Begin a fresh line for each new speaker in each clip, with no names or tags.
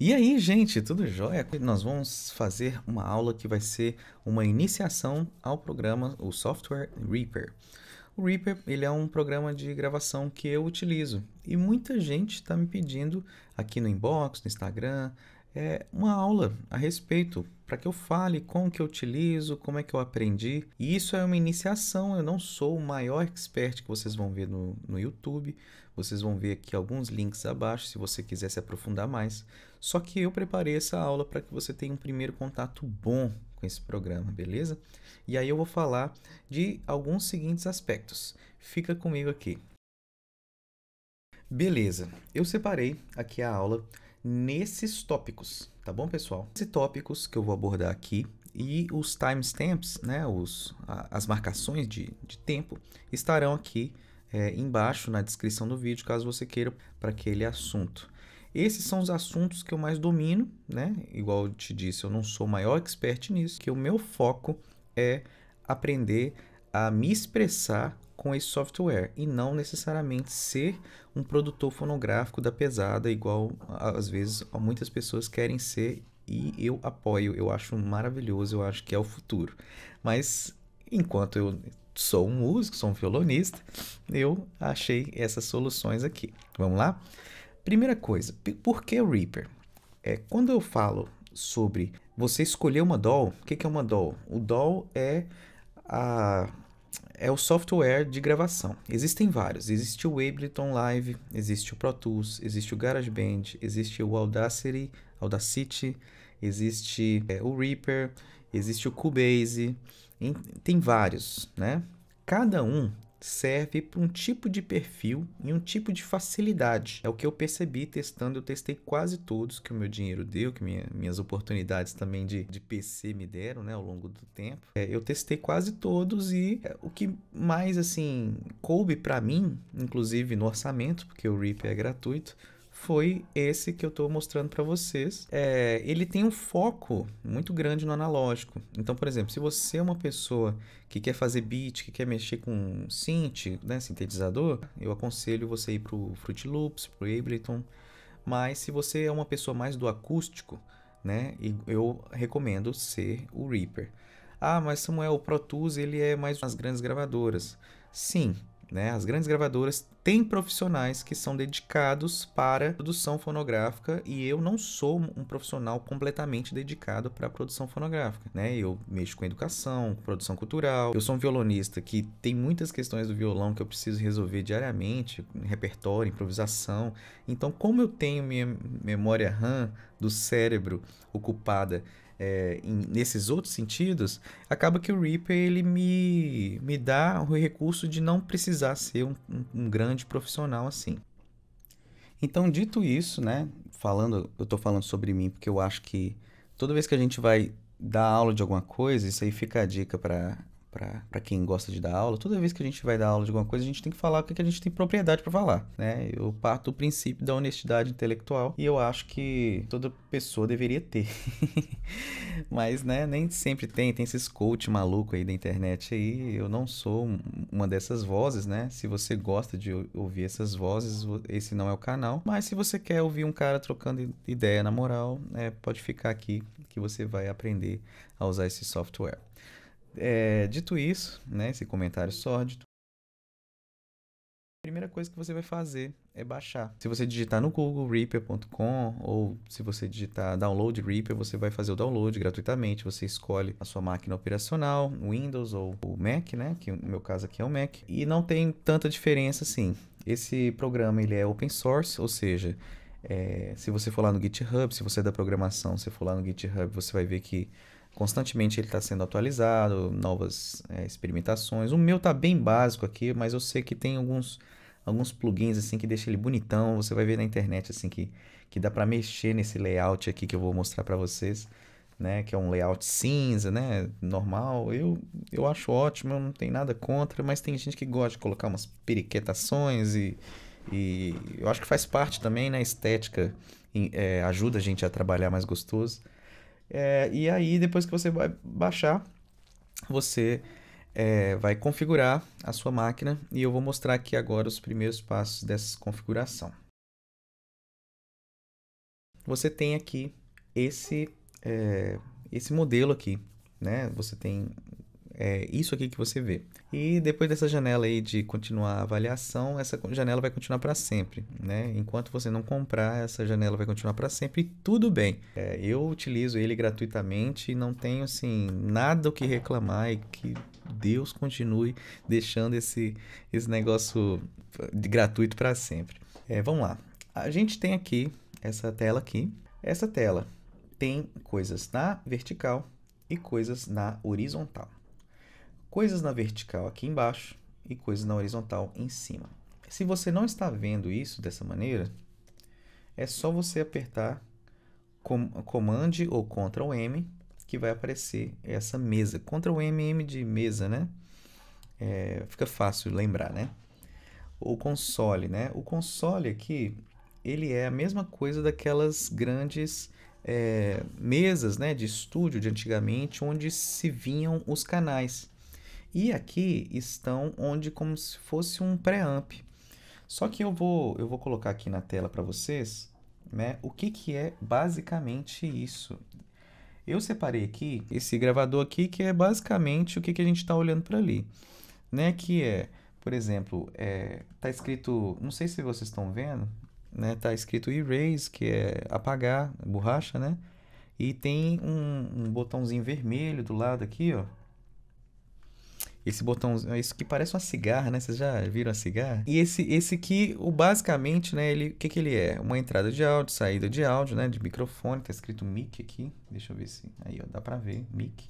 E aí, gente, tudo jóia? Nós vamos fazer uma aula que vai ser uma iniciação ao programa, o software Reaper. O Reaper ele é um programa de gravação que eu utilizo e muita gente está me pedindo aqui no inbox, no Instagram, é, uma aula a respeito para que eu fale como que eu utilizo, como é que eu aprendi. E isso é uma iniciação, eu não sou o maior expert que vocês vão ver no, no YouTube, vocês vão ver aqui alguns links abaixo se você quiser se aprofundar mais. Só que eu preparei essa aula para que você tenha um primeiro contato bom com esse programa, beleza? E aí eu vou falar de alguns seguintes aspectos. Fica comigo aqui. Beleza, eu separei aqui a aula nesses tópicos, tá bom, pessoal? Esses tópicos que eu vou abordar aqui e os timestamps, né, os, as marcações de, de tempo, estarão aqui é, embaixo na descrição do vídeo, caso você queira para aquele assunto. Esses são os assuntos que eu mais domino, né? Igual eu te disse, eu não sou o maior expert nisso, que o meu foco é aprender a me expressar com esse software e não necessariamente ser um produtor fonográfico da pesada, igual às vezes muitas pessoas querem ser e eu apoio, eu acho maravilhoso, eu acho que é o futuro. Mas enquanto eu sou um músico, sou um violonista, eu achei essas soluções aqui. Vamos lá? Primeira coisa, por que o Reaper? É, quando eu falo sobre você escolher uma DAW, o que, que é uma DAW? O DAW é, a, é o software de gravação. Existem vários. Existe o Ableton Live, existe o Pro Tools, existe o GarageBand, existe o Audacity, Audacity existe é, o Reaper, existe o Cubase, tem vários, né? Cada um serve para um tipo de perfil e um tipo de facilidade. É o que eu percebi testando, eu testei quase todos que o meu dinheiro deu, que minha, minhas oportunidades também de, de PC me deram, né, ao longo do tempo. É, eu testei quase todos e é, o que mais, assim, coube para mim, inclusive no orçamento, porque o Reaper é gratuito, foi esse que eu estou mostrando para vocês. É, ele tem um foco muito grande no analógico. Então, por exemplo, se você é uma pessoa que quer fazer beat, que quer mexer com synth, né, sintetizador, eu aconselho você ir para o Fruit Loops, para o Ableton. Mas se você é uma pessoa mais do acústico, né, eu recomendo ser o Reaper. Ah, mas Samuel, o Pro Tools ele é mais nas grandes gravadoras. Sim, né? As grandes gravadoras têm profissionais que são dedicados para produção fonográfica e eu não sou um profissional completamente dedicado para produção fonográfica. Né? Eu mexo com educação, com produção cultural, eu sou um violonista que tem muitas questões do violão que eu preciso resolver diariamente, repertório, improvisação. Então, como eu tenho minha memória RAM do cérebro ocupada é, em, nesses outros sentidos, acaba que o Reaper ele me, me dá o recurso de não precisar ser um, um, um grande profissional assim. Então, dito isso, né, falando, eu estou falando sobre mim porque eu acho que toda vez que a gente vai dar aula de alguma coisa, isso aí fica a dica para para quem gosta de dar aula, toda vez que a gente vai dar aula de alguma coisa, a gente tem que falar o que a gente tem propriedade para falar, né? Eu parto do princípio da honestidade intelectual e eu acho que toda pessoa deveria ter. Mas, né, nem sempre tem, tem esses coach maluco aí da internet aí, eu não sou uma dessas vozes, né? Se você gosta de ouvir essas vozes, esse não é o canal, mas se você quer ouvir um cara trocando ideia na moral, é, pode ficar aqui que você vai aprender a usar esse software. É, dito isso, né, esse comentário sórdido, a primeira coisa que você vai fazer é baixar. Se você digitar no Google Reaper.com ou se você digitar download Reaper, você vai fazer o download gratuitamente. Você escolhe a sua máquina operacional, Windows ou o Mac, né? Que no meu caso aqui é o Mac. E não tem tanta diferença assim. Esse programa ele é open source, ou seja, é, se você for lá no GitHub, se você é da programação, se for lá no GitHub, você vai ver que Constantemente ele está sendo atualizado, novas é, experimentações. O meu está bem básico aqui, mas eu sei que tem alguns, alguns plugins assim que deixa ele bonitão. Você vai ver na internet assim que, que dá para mexer nesse layout aqui que eu vou mostrar para vocês, né? Que é um layout cinza, né? Normal. Eu, eu acho ótimo, eu não tenho nada contra, mas tem gente que gosta de colocar umas periquetações e, e eu acho que faz parte também, né? estética é, ajuda a gente a trabalhar mais gostoso. É, e aí, depois que você vai baixar, você é, vai configurar a sua máquina e eu vou mostrar aqui agora os primeiros passos dessa configuração. Você tem aqui esse, é, esse modelo aqui, né? Você tem é isso aqui que você vê. E depois dessa janela aí de continuar a avaliação, essa janela vai continuar para sempre, né? Enquanto você não comprar, essa janela vai continuar para sempre e tudo bem. É, eu utilizo ele gratuitamente e não tenho, assim, nada o que reclamar e que Deus continue deixando esse, esse negócio eh, gratuito para sempre. É, vamos lá. A gente tem aqui essa tela aqui. Essa tela tem coisas na vertical e coisas na horizontal coisas na vertical aqui embaixo e coisas na horizontal em cima. Se você não está vendo isso dessa maneira, é só você apertar com, Command ou Ctrl M que vai aparecer essa mesa. Ctrl M, M de mesa, né? É, fica fácil lembrar, né? O console, né? O console aqui, ele é a mesma coisa daquelas grandes é, mesas, né? De estúdio de antigamente, onde se vinham os canais. E aqui estão onde como se fosse um preamp. Só que eu vou, eu vou colocar aqui na tela para vocês né, o que, que é basicamente isso. Eu separei aqui esse gravador aqui, que é basicamente o que, que a gente está olhando para ali. Né, que é, por exemplo, é, tá escrito, não sei se vocês estão vendo, né, tá escrito erase, que é apagar, borracha, né? E tem um, um botãozinho vermelho do lado aqui, ó, esse botãozinho, isso que parece uma cigarra, né? Vocês já viram a cigarra? E esse, esse aqui, o basicamente, né? Ele, o que que ele é? Uma entrada de áudio, saída de áudio, né? De microfone, tá escrito mic aqui. Deixa eu ver se, aí ó, dá para ver, mic.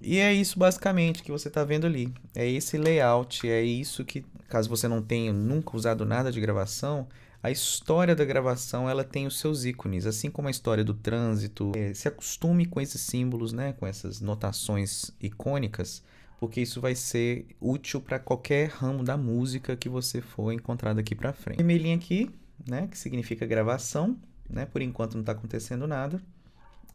E é isso basicamente que você está vendo ali. É esse layout, é isso que, caso você não tenha nunca usado nada de gravação, a história da gravação ela tem os seus ícones, assim como a história do trânsito. É, se acostume com esses símbolos, né, com essas notações icônicas, porque isso vai ser útil para qualquer ramo da música que você for encontrar daqui para frente. Vermelhinho aqui, né, que significa gravação, né, por enquanto não está acontecendo nada.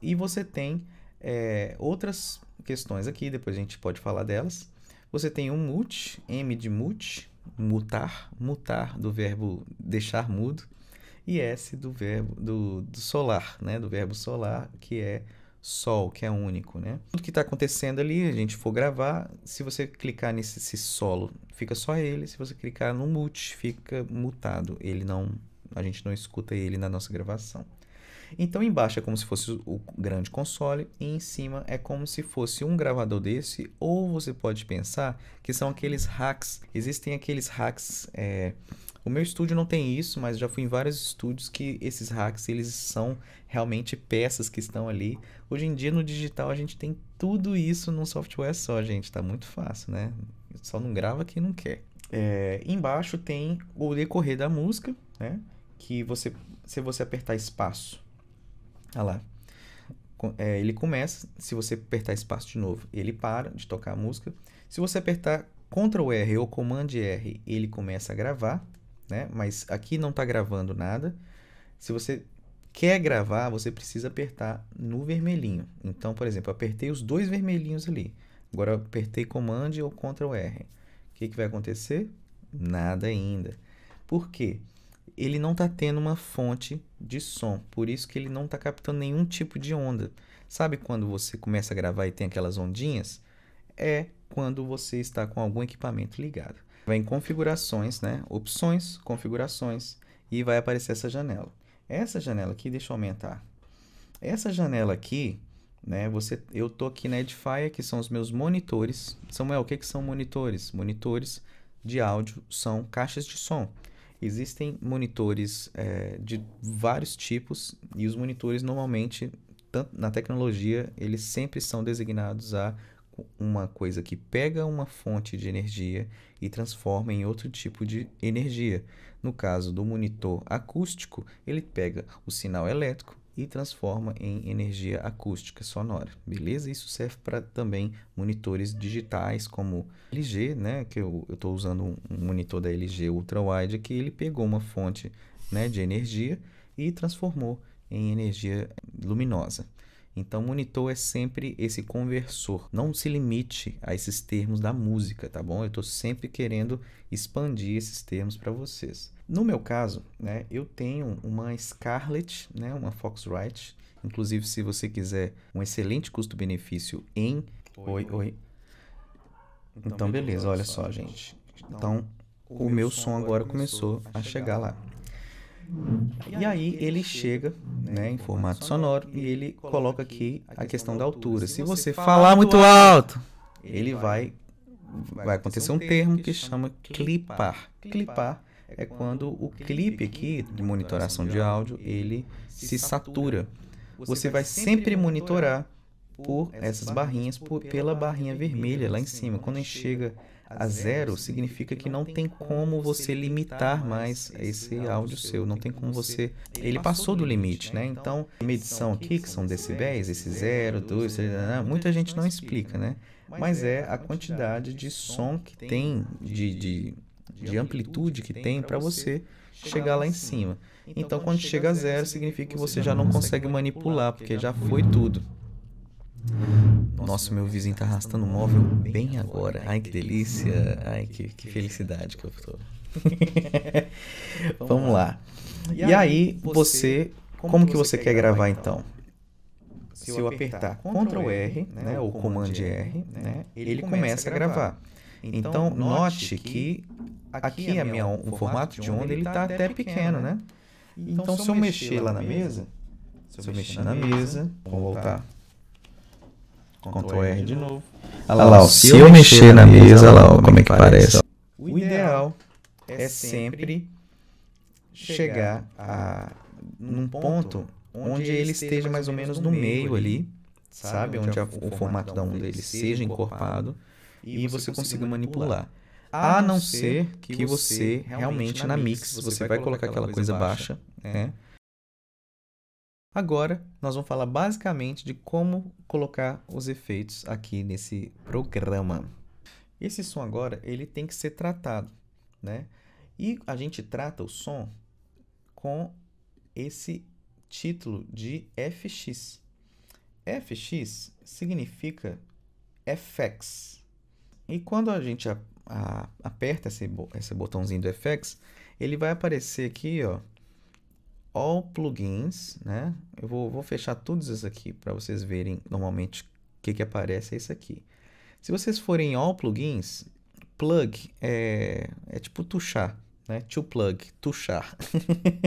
E você tem é, outras questões aqui, depois a gente pode falar delas. Você tem um mute, M de mute, mutar, mutar do verbo deixar mudo, e S do verbo do, do solar, né, do verbo solar, que é sol, que é único, né? Tudo que está acontecendo ali, a gente for gravar, se você clicar nesse solo, fica só ele, se você clicar no mute, fica mutado, ele não, a gente não escuta ele na nossa gravação. Então embaixo é como se fosse o grande console e em cima é como se fosse um gravador desse ou você pode pensar que são aqueles hacks, existem aqueles hacks é, o meu estúdio não tem isso, mas já fui em vários estúdios que esses hacks, eles são realmente peças que estão ali. Hoje em dia no digital a gente tem tudo isso num software só, gente, tá muito fácil, né? Só não grava quem não quer. É, embaixo tem o decorrer da música, né? Que você, se você apertar espaço, olha lá, é, ele começa. Se você apertar espaço de novo, ele para de tocar a música. Se você apertar Ctrl R ou Command R, ele começa a gravar né? Mas aqui não está gravando nada. Se você quer gravar, você precisa apertar no vermelhinho. Então, por exemplo, apertei os dois vermelhinhos ali. Agora apertei Command ou Ctrl R. O que, que vai acontecer? Nada ainda. Por quê? Ele não está tendo uma fonte de som, por isso que ele não está captando nenhum tipo de onda. Sabe quando você começa a gravar e tem aquelas ondinhas? É quando você está com algum equipamento ligado vem configurações, né? Opções, configurações e vai aparecer essa janela. Essa janela aqui, deixa eu aumentar. Essa janela aqui, né? Você, eu tô aqui na Edify, que são os meus monitores. Samuel, o que, que são monitores? Monitores de áudio são caixas de som. Existem monitores é, de vários tipos e os monitores normalmente, tanto na tecnologia, eles sempre são designados a uma coisa que pega uma fonte de energia e transforma em outro tipo de energia. No caso do monitor acústico, ele pega o sinal elétrico e transforma em energia acústica sonora, beleza? Isso serve para também monitores digitais como LG, né? Que eu estou usando um monitor da LG ultrawide que ele pegou uma fonte né, de energia e transformou em energia luminosa. Então, monitor é sempre esse conversor. Não se limite a esses termos da música, tá bom? Eu estou sempre querendo expandir esses termos para vocês. No meu caso, né, eu tenho uma Scarlett, né, uma Foxrite. Inclusive, se você quiser um excelente custo-benefício em... Oi, oi. oi. Então, então beleza, olha só, gente. Então, então o meu som agora começou a chegar lá. E aí ele chega, né, em formato sonoro e ele coloca aqui a questão da altura. Se você falar muito alto, ele vai vai acontecer um termo que chama clipar. Clipar é quando o clipe aqui de monitoração de áudio, ele se satura. Você vai sempre monitorar por essas barrinhas, por, pela barrinha vermelha lá em cima. Quando a gente chega a zero significa que não tem como você limitar mais esse áudio seu, não tem como você. Ele passou do limite, né? Então, medição aqui, que são decibéis, esse zero, dois, né? muita gente não explica, né? Mas é a quantidade de som que tem, de, de, de amplitude que tem para você chegar lá em cima. Então, quando chega a zero, significa que você já não consegue manipular, porque já foi tudo. Nossa, meu vizinho tá arrastando o um móvel bem agora. Ai, que delícia. Ai, que, que felicidade que eu tô. Vamos lá. E aí, você... Como que você quer gravar, então? então?
Se eu apertar Ctrl R, né, né ou Command R, né, né ele começa a gravar. Então, então note que aqui a é é minha, o formato de onda ele está tá até pequeno, né? né?
Então, se eu mexer lá na mesa, se eu mexer na mesa, vou voltar Ctrl R de novo. Olha lá, ó, se eu mexer na mesa, olha lá ó, como é, é que parece. O ideal é, é sempre chegar a, num ponto onde ele esteja mais ou menos no meio ali, sabe? Onde a, o formato da onda dele seja encorpado e você consiga manipular. A não ser que você realmente na mix, você vai colocar aquela coisa baixa, né? né? Agora, nós vamos falar basicamente de como colocar os efeitos aqui nesse programa. Esse som agora, ele tem que ser tratado, né? E a gente trata o som com esse título de FX. FX significa FX. E quando a gente a, a, aperta esse, esse botãozinho do FX, ele vai aparecer aqui, ó, All Plugins, né? Eu vou, vou fechar todos esses aqui para vocês verem normalmente o que, que aparece é isso aqui. Se vocês forem All Plugins, plug é, é tipo tuchar, né? To plug, tuchar.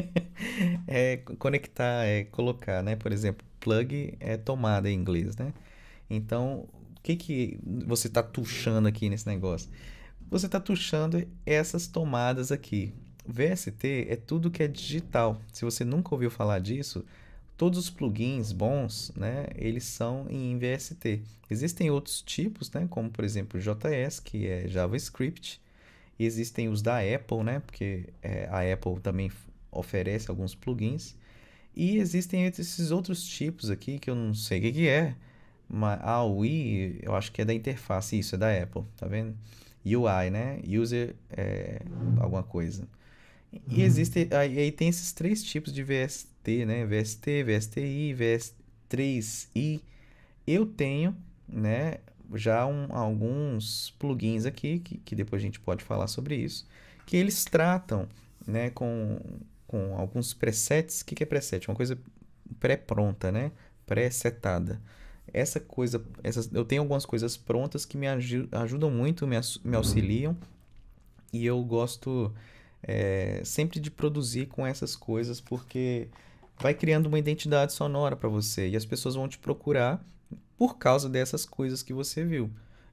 é conectar, é colocar, né? Por exemplo, plug é tomada em inglês, né? Então, o que, que você está tuchando aqui nesse negócio? Você está tuchando essas tomadas aqui, VST é tudo que é digital. Se você nunca ouviu falar disso, todos os plugins bons, né, eles são em VST. Existem outros tipos, né, como por exemplo JS, que é JavaScript. Existem os da Apple, né, porque é, a Apple também oferece alguns plugins. E existem esses outros tipos aqui que eu não sei o que, que é. Mas a UI, eu acho que é da interface, isso é da Apple, tá vendo? UI, né? User é, alguma coisa. E uhum. existe, aí, aí, tem esses três tipos de VST, né? VST, VSTI, VS3i. Eu tenho, né, já um, alguns plugins aqui, que, que depois a gente pode falar sobre isso, que eles tratam, né, com, com alguns presets. O que, que é preset? É uma coisa pré-pronta, né? Pré-setada. Essa coisa, essas, eu tenho algumas coisas prontas que me ajudam muito, me, me uhum. auxiliam, e eu gosto é, sempre de produzir com essas coisas, porque vai criando uma identidade sonora para você e as pessoas vão te procurar por causa dessas coisas que você viu.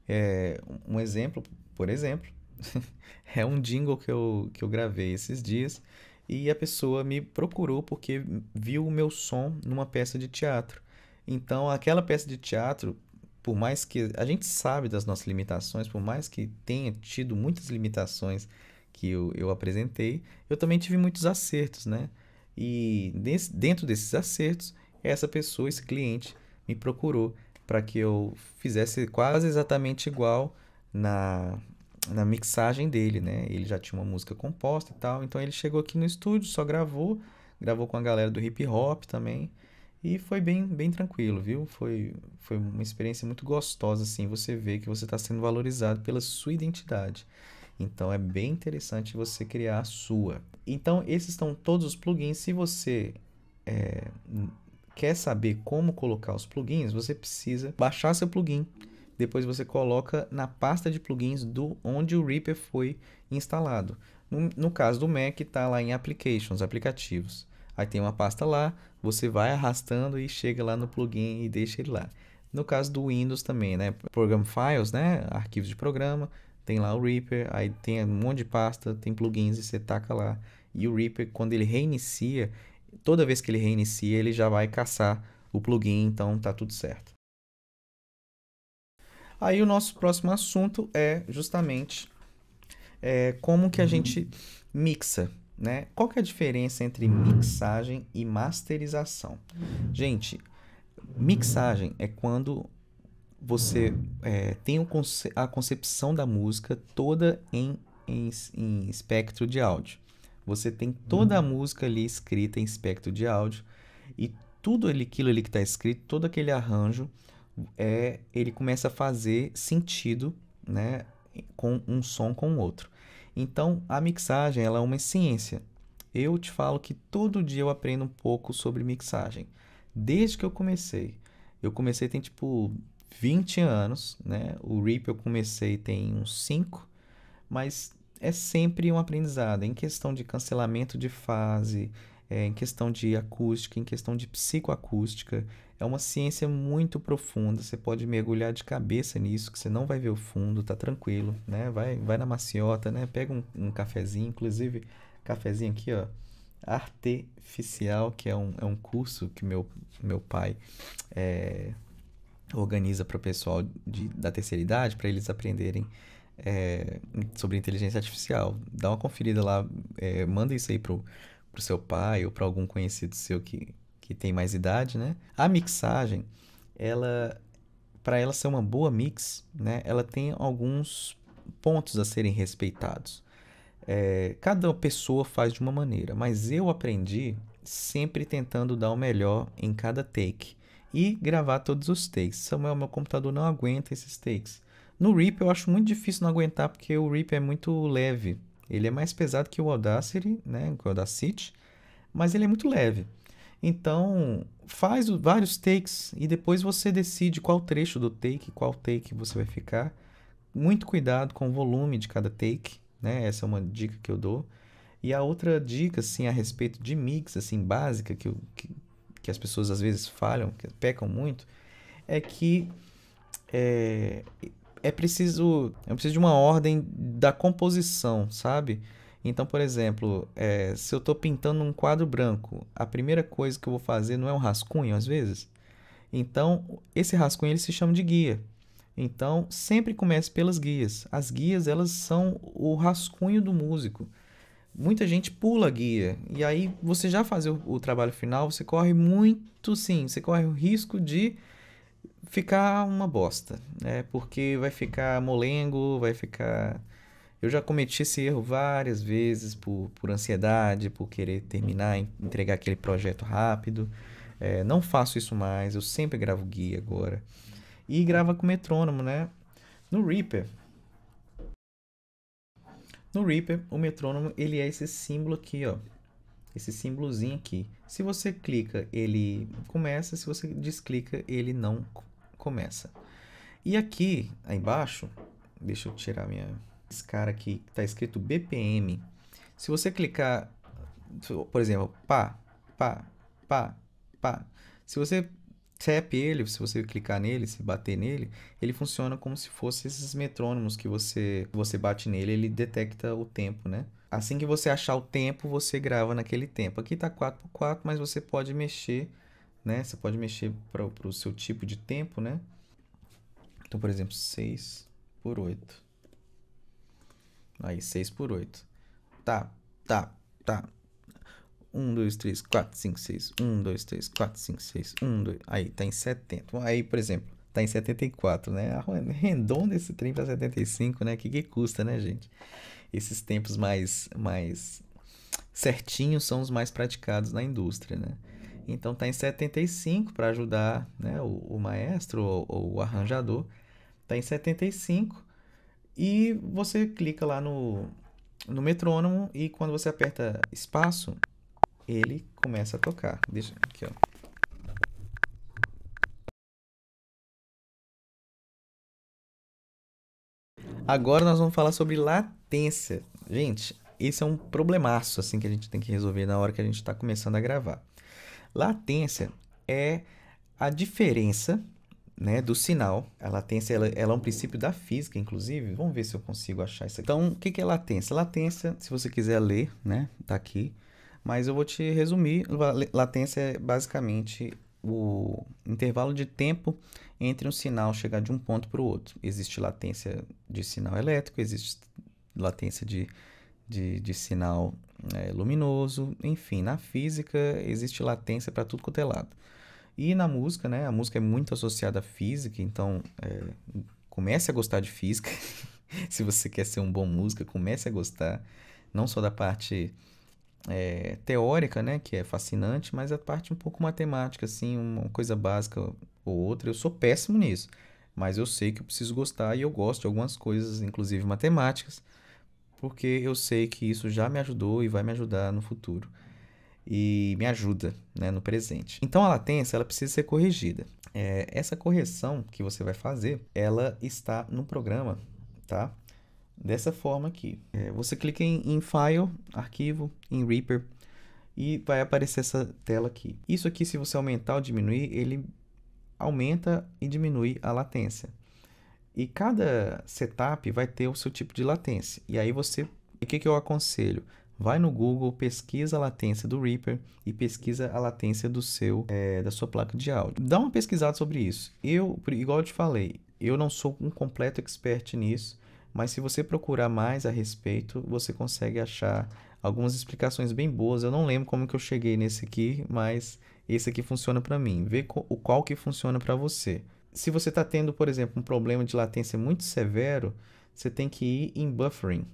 É, um exemplo, por exemplo, é um jingle que eu, que eu gravei esses dias e a pessoa me procurou porque viu o meu som numa peça de teatro. Então, aquela peça de teatro, por mais que a gente sabe das nossas limitações, por mais que tenha tido muitas limitações que eu, eu apresentei, eu também tive muitos acertos, né? E desse, dentro desses acertos, essa pessoa, esse cliente, me procurou para que eu fizesse quase exatamente igual na, na mixagem dele, né? Ele já tinha uma música composta e tal, então ele chegou aqui no estúdio, só gravou, gravou com a galera do hip hop também. E foi bem, bem tranquilo, viu? Foi, foi uma experiência muito gostosa, assim. Você vê que você está sendo valorizado pela sua identidade. Então é bem interessante você criar a sua. Então esses estão todos os plugins. Se você é, quer saber como colocar os plugins, você precisa baixar seu plugin. Depois você coloca na pasta de plugins do onde o Reaper foi instalado. No, no caso do Mac, está lá em Applications, aplicativos. Aí tem uma pasta lá, você vai arrastando e chega lá no plugin e deixa ele lá. No caso do Windows também, né? Program Files, né? Arquivos de programa. Tem lá o Reaper, aí tem um monte de pasta, tem plugins e você taca lá. E o Reaper, quando ele reinicia, toda vez que ele reinicia, ele já vai caçar o plugin, então tá tudo certo. Aí o nosso próximo assunto é justamente é, como que a uhum. gente mixa, né? Qual que é a diferença entre mixagem e masterização? Gente, mixagem é quando você é, tem um conce a concepção da música toda em, em, em, espectro de áudio. Você tem toda a uhum. música ali escrita em espectro de áudio e tudo ali, aquilo ali que está escrito, todo aquele arranjo, é, ele começa a fazer sentido né, com um som com o outro. Então, a mixagem ela é uma ciência. Eu te falo que todo dia eu aprendo um pouco sobre mixagem. Desde que eu comecei. Eu comecei tem tipo 20 anos, né? O RIP eu comecei tem uns 5, mas é sempre um aprendizado. Em questão de cancelamento de fase, é, em questão de acústica, em questão de psicoacústica, é uma ciência muito profunda. Você pode mergulhar de cabeça nisso, que você não vai ver o fundo, tá tranquilo, né? Vai, vai na maciota, né? Pega um, um cafezinho, inclusive, cafezinho aqui, ó. Artificial, que é um, é um curso que meu, meu pai é, organiza para o pessoal de, da terceira idade, para eles aprenderem é, sobre inteligência artificial. Dá uma conferida lá, é, manda isso aí pro, pro seu pai ou para algum conhecido seu que, que tem mais idade, né? A mixagem, ela para ela ser uma boa mix, né? Ela tem alguns pontos a serem respeitados. É, cada pessoa faz de uma maneira, mas eu aprendi sempre tentando dar o melhor em cada take e gravar todos os takes. Samuel, meu computador não aguenta esses takes. No RIP eu acho muito difícil não aguentar porque o RIP é muito leve. Ele é mais pesado que o Audacity, né, o Audacity, mas ele é muito leve. Então, faz vários takes e depois você decide qual trecho do take, qual take você vai ficar. Muito cuidado com o volume de cada take, né? Essa é uma dica que eu dou. E a outra dica, assim, a respeito de mix, assim, básica, que eu, que, que as pessoas às vezes falham, que pecam muito, é que é, é preciso é preciso de uma ordem da composição, sabe? Então, por exemplo, é, se eu estou pintando um quadro branco, a primeira coisa que eu vou fazer não é um rascunho, às vezes. Então, esse rascunho ele se chama de guia. Então, sempre comece pelas guias. As guias elas são o rascunho do músico muita gente pula a guia. E aí você já fazer o, o, trabalho final, você corre muito sim, você corre o risco de ficar uma bosta, né? Porque vai ficar molengo, vai ficar. Eu já cometi esse erro várias vezes por, por ansiedade, por querer terminar, entregar aquele projeto rápido. É, não faço isso mais, eu sempre gravo guia agora. E grava com metrônomo, né? No Reaper, no Reaper, o metrônomo ele é esse símbolo aqui, ó. Esse símbolozinho aqui. Se você clica, ele começa. Se você desclica, ele não começa. E aqui, aí embaixo, deixa eu tirar minha... Esse cara aqui, que tá escrito BPM. Se você clicar, por exemplo, pá, pá, pá, pá. Se você tap é ele, se você clicar nele, se bater nele, ele funciona como se fosse esses metrônomos que você, você bate nele, ele detecta o tempo, né? Assim que você achar o tempo, você grava naquele tempo. Aqui tá 4x4, mas você pode mexer, né? Você pode mexer para o seu tipo de tempo, né? Então, por exemplo, 6 por 8. Aí, 6 por 8. Tá, tá, tá. 1, 2, 3, 4, 5, 6. 1, 2, 3, 4, 5, 6. 1, 2. Aí, tá em 70. Aí, por exemplo, tá em 74, né? Redonda esse trem para 75, né? Que que custa, né, gente? Esses tempos mais, mais certinhos são os mais praticados na indústria, né? Então tá em 75 para ajudar né, o, o maestro ou, ou o arranjador. Tá em 75 e você clica lá no, no metrônomo e quando você aperta espaço, ele começa a tocar. Deixa aqui, ó. Agora nós vamos falar sobre latência. Gente, esse é um problemaço assim que a gente tem que resolver na hora que a gente está começando a gravar. Latência é a diferença né, do sinal. A latência ela, ela, é um princípio da física, inclusive. Vamos ver se eu consigo achar isso aqui. Então, o que, é latência? Latência, se você quiser ler, né, tá aqui. Mas eu vou te resumir. Latência é basicamente o intervalo de tempo entre um sinal chegar de um ponto para o outro. Existe latência de sinal elétrico, existe latência de, de, de sinal é, luminoso, enfim, na física existe latência para tudo quanto é lado. E na música, né? A música é muito associada à física, então é, comece a gostar de física. Se você quer ser um bom músico, comece a gostar, não só da parte é, teórica, né, que é fascinante, mas a parte um pouco matemática, assim, uma coisa básica ou outra. Eu sou péssimo nisso, mas eu sei que eu preciso gostar e eu gosto de algumas coisas, inclusive matemáticas, porque eu sei que isso já me ajudou e vai me ajudar no futuro e me ajuda, né, no presente. Então a latência ela precisa ser corrigida. É, essa correção que você vai fazer, ela está no programa, tá? dessa forma aqui. É, você clica em, em File, Arquivo, em Reaper e vai aparecer essa tela aqui. Isso aqui, se você aumentar ou diminuir, ele aumenta e diminui a latência. E cada setup vai ter o seu tipo de latência. E aí você, o que, que eu aconselho? Vai no Google, pesquisa a latência do Reaper e pesquisa a latência do seu é, da sua placa de áudio. Dá uma pesquisada sobre isso. Eu, igual eu te falei, eu não sou um completo expert nisso, mas se você procurar mais a respeito, você consegue achar algumas explicações bem boas. Eu não lembro como que eu cheguei nesse aqui, mas esse aqui funciona para mim. Vê o qual que funciona para você. Se você está tendo, por exemplo, um problema de latência muito severo, você tem que ir em buffering.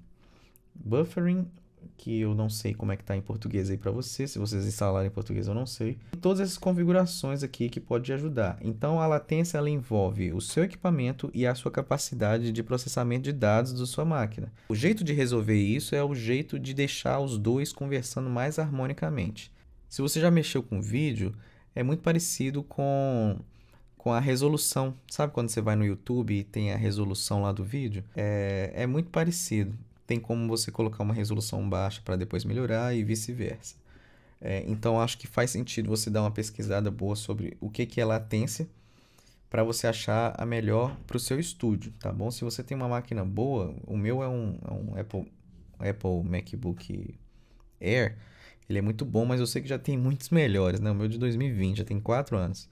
Buffering que eu não sei como é que tá em português aí para você, se vocês instalarem em português eu não sei. E todas essas configurações aqui que pode ajudar. Então a latência ela envolve o seu equipamento e a sua capacidade de processamento de dados da sua máquina. O jeito de resolver isso é o jeito de deixar os dois conversando mais harmonicamente. Se você já mexeu com vídeo, é muito parecido com com a resolução. Sabe quando você vai no YouTube e tem a resolução lá do vídeo? É, é muito parecido tem como você colocar uma resolução baixa para depois melhorar e vice-versa. É, então acho que faz sentido você dar uma pesquisada boa sobre o que, que é latência para você achar a melhor para o seu estúdio, tá bom? Se você tem uma máquina boa, o meu é um, é um Apple, Apple MacBook Air, ele é muito bom, mas eu sei que já tem muitos melhores, né? O meu é de 2020 já tem 4 anos.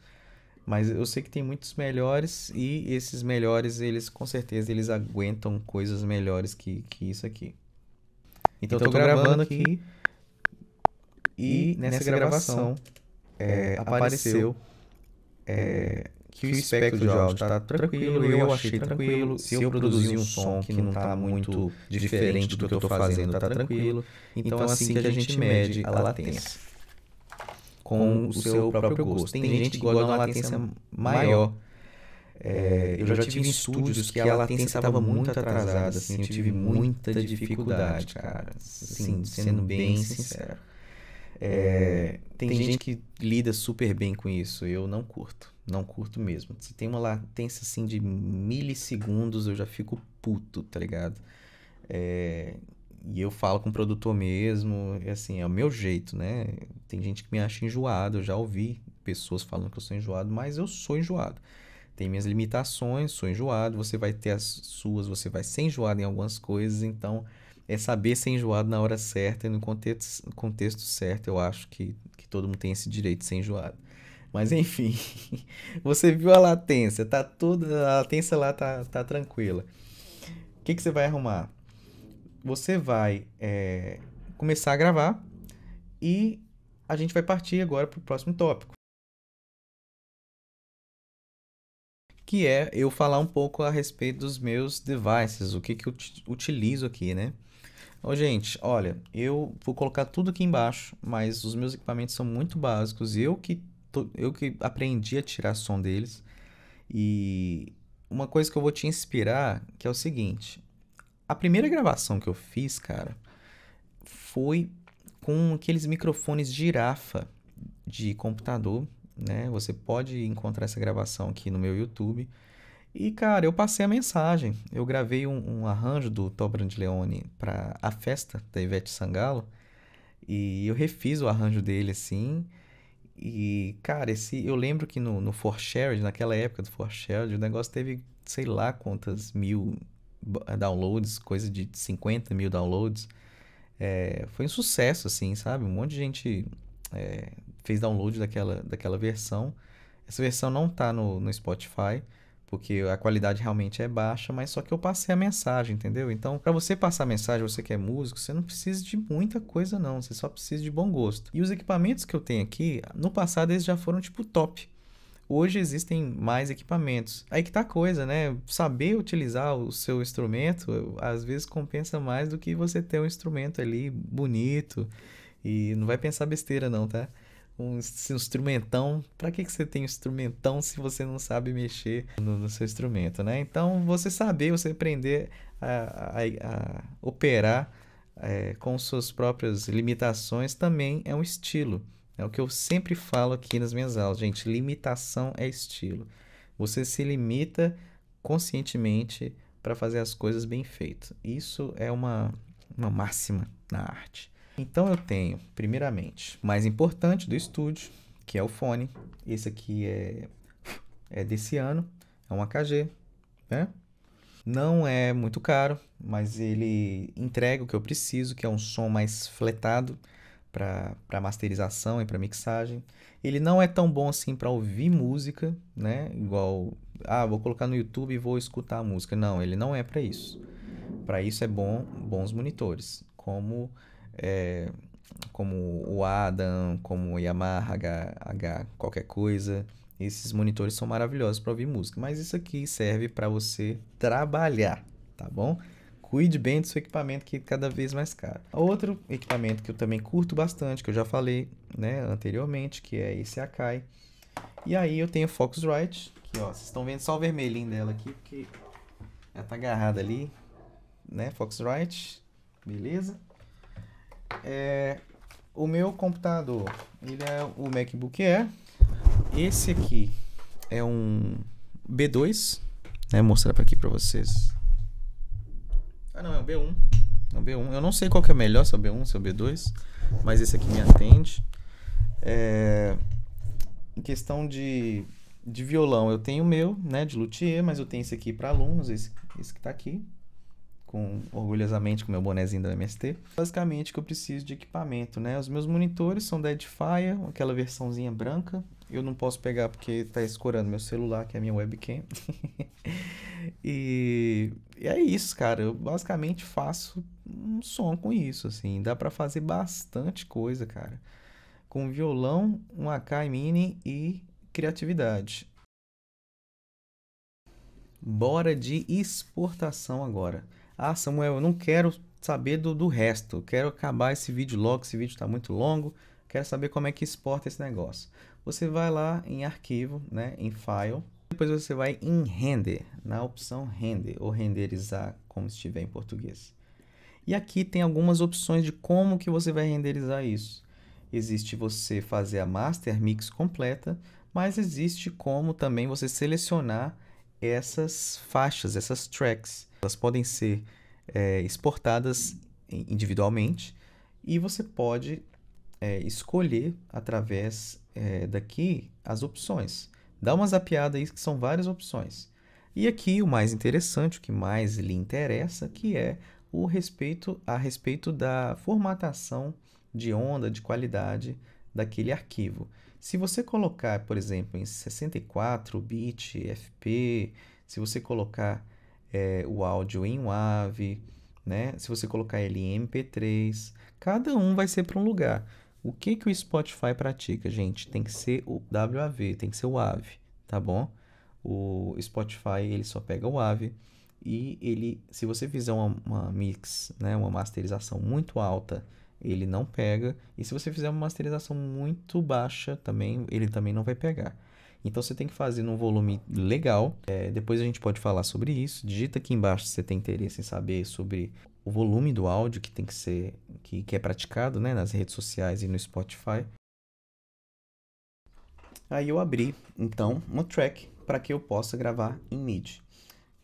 Mas eu sei que tem muitos melhores e esses melhores, eles com certeza eles aguentam coisas melhores que, que isso aqui. Então, então eu tô, tô gravando, gravando, aqui, aqui
e, nessa, nessa gravação, é, é apareceu é, que o espectro de áudio está tá tranquilo, eu achei tranquilo. Se eu produzir um som que não está tá muito diferente do que eu estou fazendo, está tá tranquilo. Então, então assim, assim que a gente mede a
latência com o seu próprio gosto. Tem gente que gosta de uma latência maior. É, é eu já tive em estúdios que a latência estava muito atrasada, assim, assim, eu tive muita dificuldade, cara, assim, sendo bem sincero. É, é tem gente que lida super bem com isso, eu não curto, não curto mesmo. Se tem uma latência, assim, de milissegundos, eu já fico puto, tá ligado? É, e eu falo com o produtor mesmo, e assim, é o meu jeito, né? Tem gente que me acha enjoado, eu já ouvi pessoas falando que eu sou enjoado, mas eu sou enjoado. Tem minhas limitações, sou enjoado, você vai ter as suas, você vai ser enjoado em algumas coisas, então é saber ser enjoado na hora certa e no contexto, contexto certo, eu acho que, que todo mundo tem esse direito de ser enjoado. Mas enfim, você viu a latência, tá toda, a latência lá tá, tá tranquila. O que, que você vai arrumar? você vai é, começar a gravar e a gente vai partir agora para o próximo tópico. Que é eu falar um pouco a respeito dos meus devices, o que, que eu utilizo aqui, né? Ô, gente, olha, eu vou colocar tudo aqui embaixo, mas os meus equipamentos são muito básicos. Eu que, tô, eu que aprendi a tirar som deles. E uma coisa que eu vou te inspirar, que é o seguinte. A primeira gravação que eu fiz, cara, foi com aqueles microfones girafa de computador, né? Você pode encontrar essa gravação aqui no meu YouTube. E, cara, eu passei a mensagem. Eu gravei um, um arranjo do de Leone para a festa da Ivete Sangalo. E eu refiz o arranjo dele, assim. E, cara, esse, eu lembro que no, no For Shared, naquela época do For Shared, o negócio teve sei lá quantas mil downloads, coisa de 50 mil downloads. É, foi um sucesso, assim, sabe? Um monte de gente é, fez download daquela, daquela versão. Essa versão não tá no, no Spotify, porque a qualidade realmente é baixa, mas só que eu passei a mensagem, entendeu? Então, para você passar a mensagem, você que é músico, você não precisa de muita coisa não, você só precisa de bom gosto. E os equipamentos que eu tenho aqui, no passado eles já foram tipo top. Hoje existem mais equipamentos. Aí que tá a coisa, né? Saber utilizar o seu instrumento às vezes compensa mais do que você ter um instrumento ali bonito. E não vai pensar besteira, não, tá? Um, um instrumentão. Para que, que você tem um instrumentão se você não sabe mexer no, no, seu instrumento, né? Então, você saber, você aprender a, a, a operar é, com suas próprias limitações também é um estilo. É o que eu sempre falo aqui nas minhas aulas, gente. Limitação é estilo. Você se limita conscientemente para fazer as coisas bem feitas. Isso é uma, uma máxima na arte. Então eu tenho, primeiramente, mais importante do estúdio, que é o fone. Esse aqui é, é desse ano, é um AKG, né? Não é muito caro, mas ele entrega o que eu preciso, que é um som mais fletado para masterização e para mixagem. Ele não é tão bom assim para ouvir música, né? Igual, ah, vou colocar no YouTube e vou escutar a música. Não, ele não é para isso. Para isso é bom bons monitores, como é, como o Adam, como o Yamaha H, H qualquer coisa. Esses monitores são maravilhosos para ouvir música, mas isso aqui serve para você trabalhar, tá bom? cuide bem do seu equipamento que é cada vez mais caro. Outro equipamento que eu também curto bastante, que eu já falei né, anteriormente, que é esse Akai. E aí eu tenho o Focusrite, que ó, vocês estão vendo só o vermelhinho dela aqui, porque ela tá agarrada ali, né, Focusrite, beleza? É, o meu computador, ele é o MacBook Air, esse aqui é um B2, né, vou mostrar aqui para vocês ah, não, é o B1. É o B1. Eu não sei qual que é melhor, se é o B1, se é o B2, mas esse aqui me atende. É... Em questão de, de violão, eu tenho o meu, né, de luthier, mas eu tenho esse aqui para alunos, esse, esse que tá aqui com orgulhosamente com meu bonezinho da MST. Basicamente que eu preciso de equipamento, né? Os meus monitores são da Edifier, aquela versãozinha branca. Eu não posso pegar porque está escorando meu celular, que é a minha webcam. e, e é isso, cara. Eu basicamente faço um som com isso, assim. Dá para fazer bastante coisa, cara. Com violão, um AK Mini e criatividade. Bora de exportação agora. Ah, Samuel, eu não quero saber do, do resto. quero acabar esse vídeo logo, esse vídeo está muito longo. Quero saber como é que exporta esse negócio. Você vai lá em arquivo, né, em file. Depois você vai em render, na opção render, ou renderizar, como estiver em português. E aqui tem algumas opções de como que você vai renderizar isso. Existe você fazer a master mix completa, mas existe como também você selecionar essas faixas, essas tracks. Elas podem ser é, exportadas individualmente e você pode é, escolher através é, daqui as opções. Dá uma zapiada aí que são várias opções. E aqui o mais interessante, o que mais lhe interessa, que é o respeito a respeito da formatação de onda, de qualidade daquele arquivo. Se você colocar, por exemplo, em 64 bit, FP, se você colocar é, o áudio em WAV, né? Se você colocar ele em MP3, cada um vai ser para um lugar. O que que o Spotify pratica, gente? Tem que ser o WAV, tem que ser o wav, tá bom? O Spotify ele só pega o wav e ele, se você fizer uma, uma mix, né, uma masterização muito alta, ele não pega. E se você fizer uma masterização muito baixa, também ele também não vai pegar. Então você tem que fazer num volume legal. É, depois a gente pode falar sobre isso. Digita aqui embaixo se você tem interesse em saber sobre o volume do áudio que tem que ser que, que é praticado né, nas redes sociais e no Spotify. Aí eu abri então uma track para que eu possa gravar em MIDI.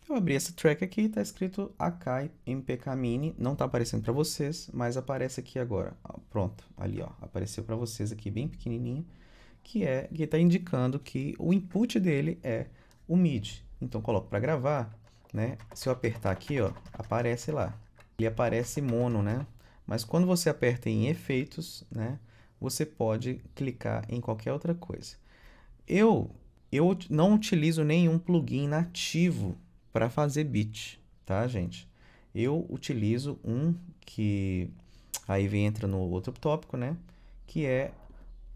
Eu abri essa track aqui, está escrito Akai MPK Mini, não está aparecendo para vocês, mas aparece aqui agora. Pronto, ali ó, apareceu para vocês aqui bem pequenininho que é que está indicando que o input dele é o MIDI. Então coloco para gravar, né? Se eu apertar aqui, ó, aparece lá. Ele aparece mono, né? Mas quando você aperta em efeitos, né, você pode clicar em qualquer outra coisa. Eu eu não utilizo nenhum plugin nativo para fazer beat, tá, gente? Eu utilizo um que aí vem entra no outro tópico, né? Que é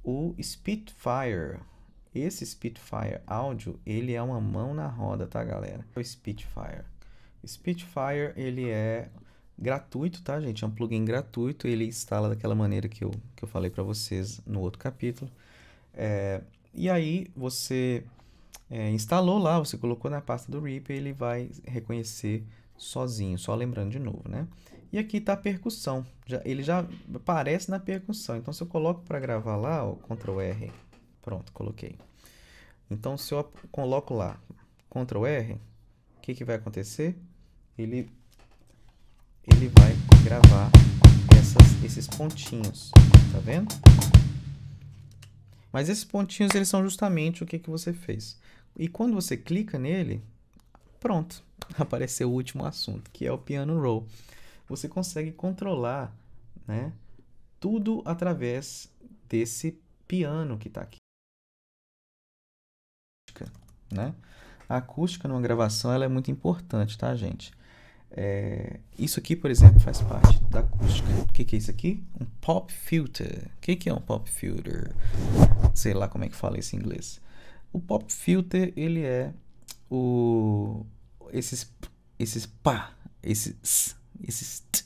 o Spitfire, esse Spitfire áudio, ele é uma mão na roda, tá, galera? O Spitfire. Spitfire, ele é gratuito, tá, gente? É um plugin gratuito, ele instala daquela maneira que eu, que eu falei para vocês no outro capítulo. É, e aí, você é, instalou lá, você colocou na pasta do RIP, ele vai reconhecer sozinho, só lembrando de novo, né? E aqui está a percussão, já, ele já aparece na percussão. Então, se eu coloco para gravar lá, ó, Ctrl R, pronto, coloquei. Então, se eu coloco lá Ctrl R, o que, que vai acontecer? Ele, ele vai gravar essas, esses pontinhos, tá vendo? Mas esses pontinhos, eles são justamente o que, que você fez. E quando você clica nele, pronto, apareceu o último assunto, que é o piano roll. Você consegue controlar, né, tudo através desse piano que está aqui. Né? A acústica numa gravação ela é muito importante, tá, gente? É, isso aqui, por exemplo, faz parte da acústica. O que, que é isso aqui? Um pop filter. O que, que é um pop filter? Sei lá como é que fala isso em inglês. O pop filter ele é o, esses esses pá, esses esses t,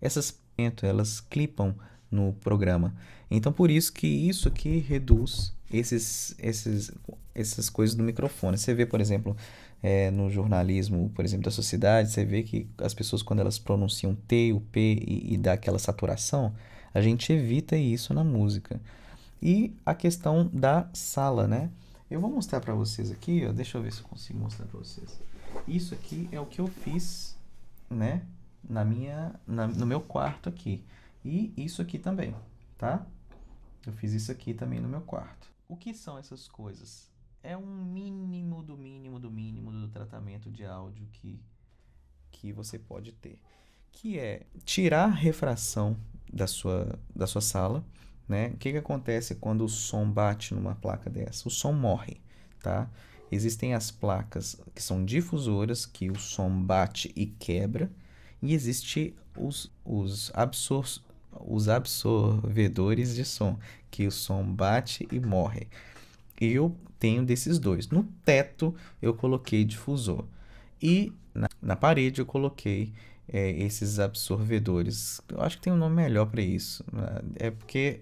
essas elas clipam no programa. Então por isso que isso aqui reduz esses, esses, essas coisas do microfone. Você vê, por exemplo, é, no jornalismo, por exemplo, da sociedade, você vê que as pessoas quando elas pronunciam T, o P e, e dá aquela saturação, a gente evita isso na música. E a questão da sala, né? Eu vou mostrar para vocês aqui, ó, deixa eu ver se eu consigo mostrar para vocês isso aqui é o que eu fiz, né? Na minha, na, no meu quarto aqui. E isso aqui também, tá? Eu fiz isso aqui também no meu quarto. O que são essas coisas? É um mínimo do mínimo do mínimo do tratamento de áudio que, que você pode ter. Que é tirar a refração da sua, da sua sala, né? O que, que acontece quando o som bate numa placa dessa? O som morre, tá? Existem as placas que são difusoras, que o som bate e quebra, e existe os, os, absor os absorvedores de som, que o som bate e morre. Eu tenho desses dois. No teto eu coloquei difusor e na, na parede eu coloquei é, esses absorvedores. Eu acho que tem um nome melhor para isso. Né? É porque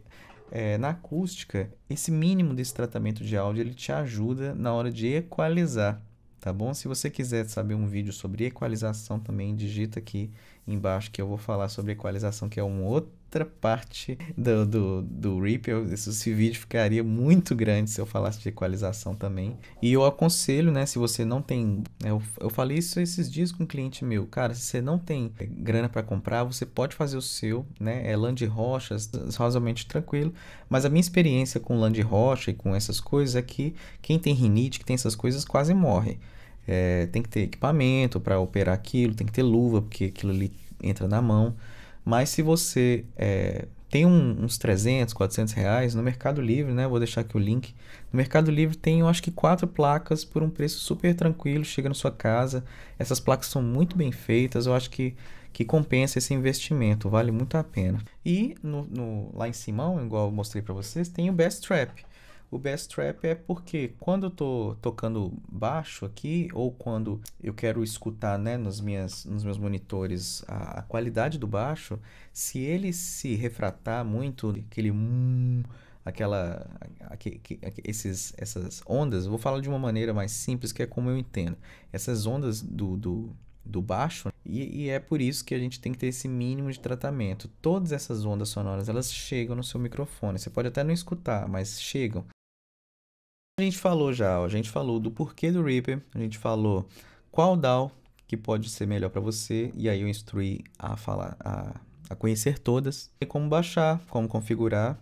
é, na acústica, esse mínimo desse tratamento de áudio ele te ajuda na hora de equalizar, tá bom? Se você quiser saber um vídeo sobre equalização também, digita aqui embaixo que eu vou falar sobre equalização, que é uma outra parte do, do, do Reaper. Esse vídeo ficaria muito grande se eu falasse de equalização também. E eu aconselho, né, se você não tem... Né, eu, eu falei isso esses dias com um cliente meu. Cara, se você não tem grana para comprar, você pode fazer o seu, né? É land rochas, razoavelmente tranquilo. Mas a minha experiência com land rocha e com essas coisas é que quem tem rinite, que tem essas coisas, quase morre. É, tem que ter equipamento para operar aquilo, tem que ter luva, porque aquilo ali entra na mão. Mas se você é, tem um, uns 300, 400 reais no Mercado Livre, né? Vou deixar aqui o link. No Mercado Livre tem, eu acho que quatro placas por um preço super tranquilo, chega na sua casa. Essas placas são muito bem feitas, eu acho que, que compensa esse investimento, vale muito a pena. E no, no lá em Simão, igual eu mostrei para vocês, tem o Best Trap. O bass trap é porque quando eu tô tocando baixo aqui, ou quando eu quero escutar né, nos, minhas, nos meus monitores a, a qualidade do baixo, se ele se refratar muito, aquele hum, aquela aqui, aqui, esses, essas ondas, vou falar de uma maneira mais simples, que é como eu entendo. Essas ondas do, do, do baixo, e, e, é por isso que a gente tem que ter esse mínimo de tratamento. Todas essas ondas sonoras, elas chegam no seu microfone. Você pode até não escutar, mas chegam. A gente falou já, a gente falou do porquê do Reaper, a gente falou qual DAO que pode ser melhor para você, e aí eu instruí a falar, a, a conhecer todas, e como baixar, como configurar.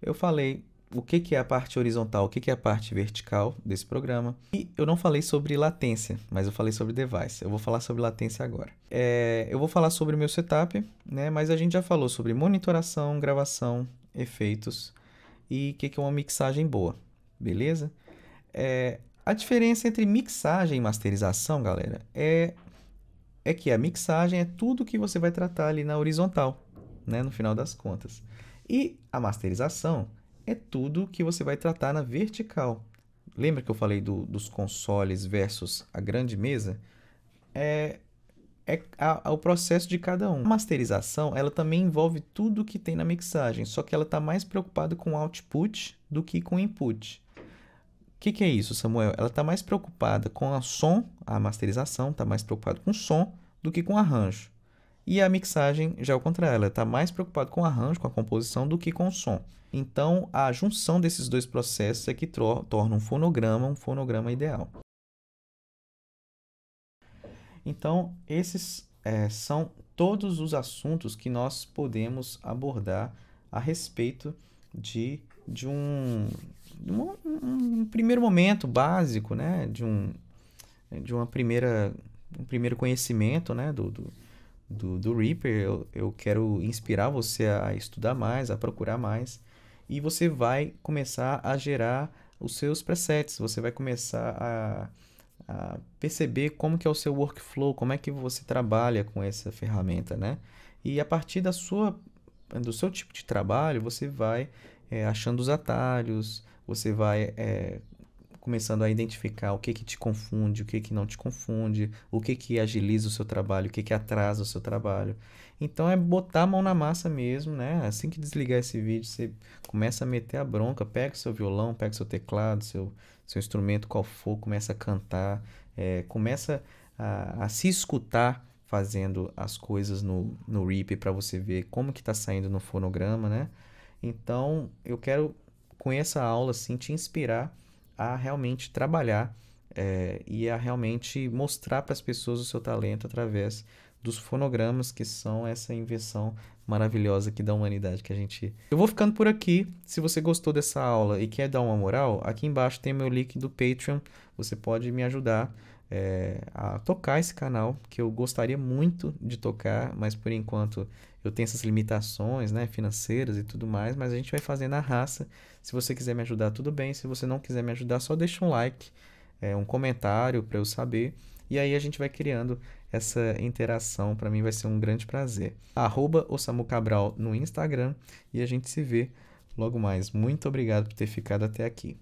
Eu falei o que, que é a parte horizontal, o que, que é a parte vertical desse programa. E eu não falei sobre latência, mas eu falei sobre device. Eu vou falar sobre latência agora. É, eu vou falar sobre o meu setup, né? Mas a gente já falou sobre monitoração, gravação, efeitos e o que, que é uma mixagem boa beleza? É, a diferença entre mixagem e masterização, galera, é, é que a mixagem é tudo que você vai tratar ali na horizontal, né, no final das contas. E a masterização é tudo que você vai tratar na vertical. Lembra que eu falei do, dos consoles versus a grande mesa? É, é a, a, o processo de cada um. A masterização, ela também envolve tudo que tem na mixagem, só que ela está mais preocupada com output do que com input que, que é isso, Samuel? Ela está mais preocupada com a som, a masterização, está mais preocupada com som do que com arranjo. E a mixagem, já ao é contrário, ela está mais preocupada com o arranjo, com a composição, do que com o som. Então, a junção desses dois processos é que torna um fonograma um fonograma ideal. Então, esses é, são todos os assuntos que nós podemos abordar a respeito de de um, um, um primeiro momento básico, né? De um, de uma primeira, um primeiro conhecimento, né? Do, do, do, do Reaper. Eu, eu quero inspirar você a estudar mais, a procurar mais. E você vai começar a gerar os seus presets. Você vai começar a, a perceber como que é o seu workflow, como é que você trabalha com essa ferramenta, né? E a partir da sua, do seu tipo de trabalho, você vai é, achando os atalhos, você vai é, começando a identificar o que que te confunde, o que que não te confunde, o que que agiliza o seu trabalho, o que que atrasa o seu trabalho. Então é botar a mão na massa mesmo, né? Assim que desligar esse vídeo, você começa a meter a bronca, pega o seu violão, pega o seu teclado, seu seu instrumento qual for, começa a cantar, é, começa a, a, se escutar fazendo as coisas no, no RIP para você ver como que está saindo no fonograma, né? Então, eu quero, com essa aula, assim, te inspirar a realmente trabalhar é, e a realmente mostrar para as pessoas o seu talento através dos fonogramas, que são essa invenção maravilhosa aqui da humanidade que a gente. Eu vou ficando por aqui. Se você gostou dessa aula e quer dar uma moral, aqui embaixo tem meu link do Patreon. Você pode me ajudar é, a tocar esse canal, que eu gostaria muito de tocar, mas por enquanto eu tenho essas limitações né, financeiras e tudo mais, mas a gente vai fazer na raça. Se você quiser me ajudar, tudo bem. Se você não quiser me ajudar, só deixa um like, é, um comentário para eu saber. E aí a gente vai criando essa interação. Para mim vai ser um grande prazer. Arroba Cabral no Instagram e a gente se vê logo mais. Muito obrigado por ter ficado até aqui.